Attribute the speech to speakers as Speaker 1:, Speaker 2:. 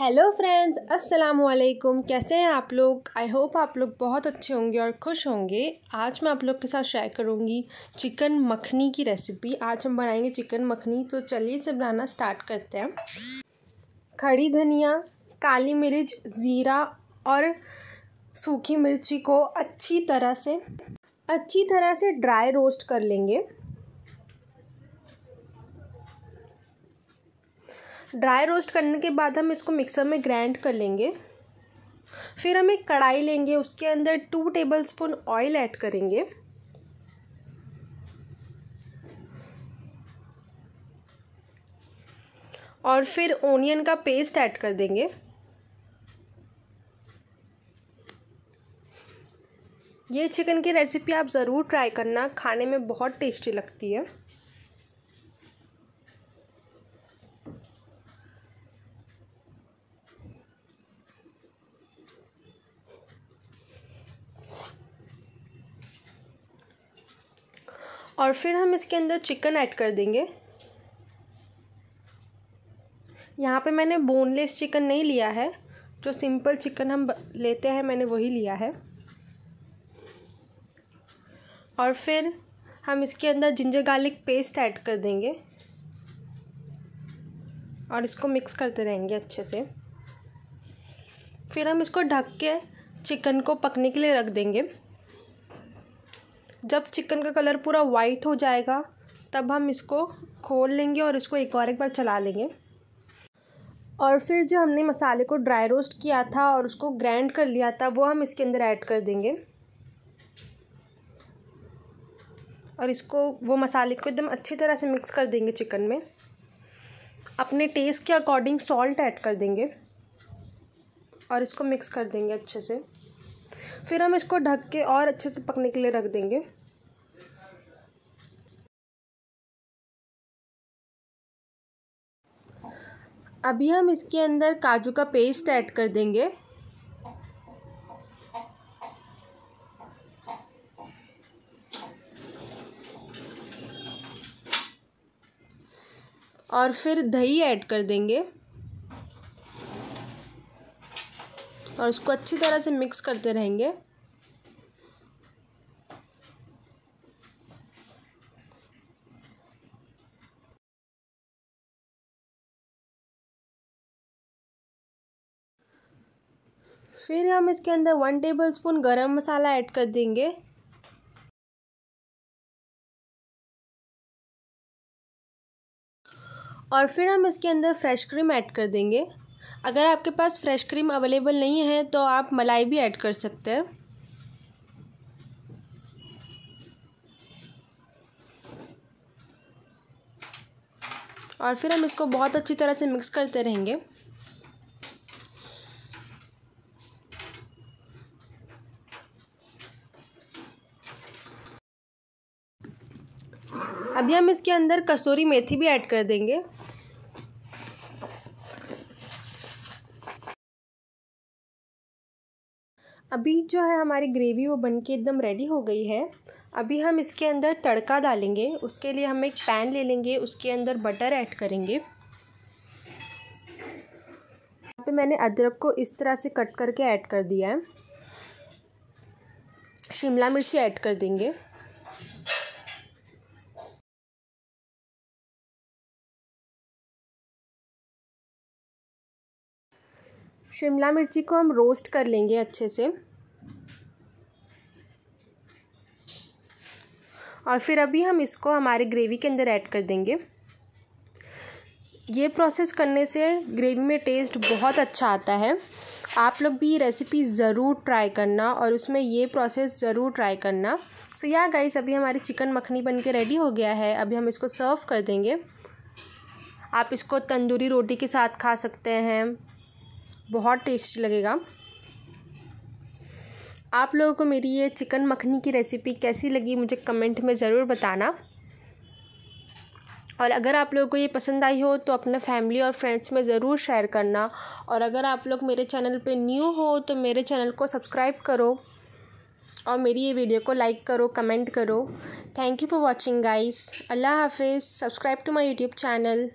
Speaker 1: hello friends अस्सलाम वालेकुम कैसे हैं आप लोग आई होप आप लोग बहुत अच्छे होंगे और खुश होंगे आज मैं आप लोग के साथ शेयर करूंगी चिकन मखनी की रेसिपी आज हम बनाएंगे चिकन मखनी तो चलिए इसे बनाना स्टार्ट करते हैं खड़ी धनिया काली मिर्च ज़ीरा और सूखी मिर्ची को अच्छी तरह से अच्छी तरह से ड्राई रोस्ट कर लेंगे ड्राई रोस्ट करने के बाद हम इसको मिक्सर में ग्राइंड कर लेंगे फिर हम एक कढ़ाई लेंगे उसके अंदर two tablespoon oil add करेंगे और फिर ओनियन का पेस्ट ऐड कर देंगे ये चिकन की रेसिपी आप ज़रूर ट्राई करना खाने में बहुत टेस्टी लगती है और फिर हम इसके अंदर चिकन ऐड कर देंगे यहाँ पे मैंने बोनलेस चिकन नहीं लिया है जो सिंपल चिकन हम लेते हैं मैंने वही लिया है और फिर हम इसके अंदर जिंजर गार्लिक पेस्ट ऐड कर देंगे और इसको मिक्स करते रहेंगे अच्छे से फिर हम इसको ढक के चिकन को पकने के लिए रख देंगे जब चिकन का कलर पूरा वाइट हो जाएगा तब हम इसको खोल लेंगे और इसको एक और एक बार चला लेंगे और फिर जो हमने मसाले को ड्राई रोस्ट किया था और उसको ग्राइंड कर लिया था वो हम इसके अंदर ऐड कर देंगे और इसको वो मसाले को एकदम अच्छी तरह से मिक्स कर देंगे चिकन में अपने टेस्ट के अकॉर्डिंग सॉल्ट ऐड कर देंगे और इसको मिक्स कर देंगे अच्छे से फिर हम इसको
Speaker 2: ढक के और अच्छे से पकने के लिए रख देंगे अभी हम इसके अंदर काजू का पेस्ट ऐड कर देंगे
Speaker 1: और फिर दही ऐड कर देंगे और उसको अच्छी तरह से मिक्स करते रहेंगे
Speaker 2: फिर हम इसके अंदर वन टेबल स्पून गर्म मसाला ऐड कर देंगे और फिर हम इसके अंदर फ्रेश क्रीम ऐड कर देंगे
Speaker 1: अगर आपके पास फ्रेश क्रीम अवेलेबल नहीं है तो आप मलाई भी ऐड कर सकते हैं और फिर हम इसको बहुत अच्छी तरह से मिक्स करते रहेंगे अभी हम इसके अंदर कसूरी मेथी भी ऐड कर देंगे अभी जो है हमारी ग्रेवी वो बन के एकदम रेडी हो गई है अभी हम इसके अंदर तड़का डालेंगे उसके लिए हम एक पैन ले लेंगे उसके अंदर बटर ऐड करेंगे यहाँ पे मैंने अदरक को इस तरह से कट करके ऐड कर दिया है
Speaker 2: शिमला मिर्ची ऐड कर देंगे शिमला मिर्ची को हम रोस्ट कर लेंगे अच्छे से
Speaker 1: और फिर अभी हम इसको हमारे ग्रेवी के अंदर ऐड कर देंगे ये प्रोसेस करने से ग्रेवी में टेस्ट बहुत अच्छा आता है आप लोग भी ये रेसिपी ज़रूर ट्राई करना और उसमें ये प्रोसेस ज़रूर ट्राई करना सो या गाइस अभी हमारी चिकन मखनी बन के रेडी हो गया है अभी हम इसको सर्व कर देंगे आप इसको तंदूरी रोटी के साथ खा सकते हैं बहुत टेस्टी लगेगा आप लोगों को मेरी ये चिकन मखनी की रेसिपी कैसी लगी मुझे कमेंट में ज़रूर बताना और अगर आप लोगों को ये पसंद आई हो तो अपने फैमिली और फ्रेंड्स में ज़रूर शेयर करना और अगर आप लोग मेरे चैनल पे न्यू हो तो मेरे चैनल को सब्सक्राइब करो और मेरी ये वीडियो को लाइक करो कमेंट करो thank you for watching guys अल्लाह हाफिज़
Speaker 2: subscribe to my YouTube channel